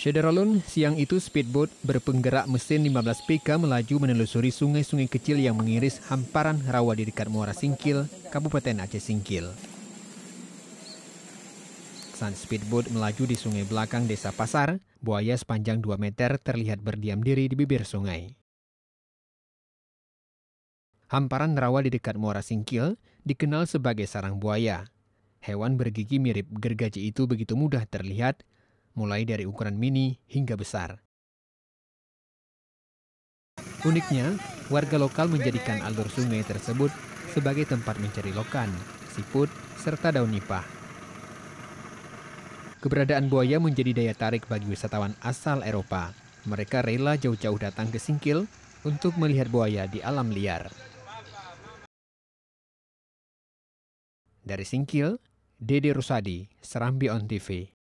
Chederalun, siang itu speedboat berpenggerak mesin 15 PK melaju menelusuri sungai-sungai kecil yang mengiris hamparan rawa di dekat Muara Singkil, Kabupaten Aceh Singkil. Saat speedboat melaju di sungai belakang desa Pasar, buaya sepanjang 2 meter terlihat berdiam diri di bibir sungai. Hamparan rawa di dekat Muara Singkil dikenal sebagai sarang buaya. Hewan bergigi mirip gergaji itu begitu mudah terlihat mulai dari ukuran mini hingga besar. Uniknya, warga lokal menjadikan alur sungai tersebut sebagai tempat mencari lokan, siput, serta daun nipah. Keberadaan buaya menjadi daya tarik bagi wisatawan asal Eropa. Mereka rela jauh-jauh datang ke Singkil untuk melihat buaya di alam liar. Dari Singkil, Dede Rusadi, Serambi On TV.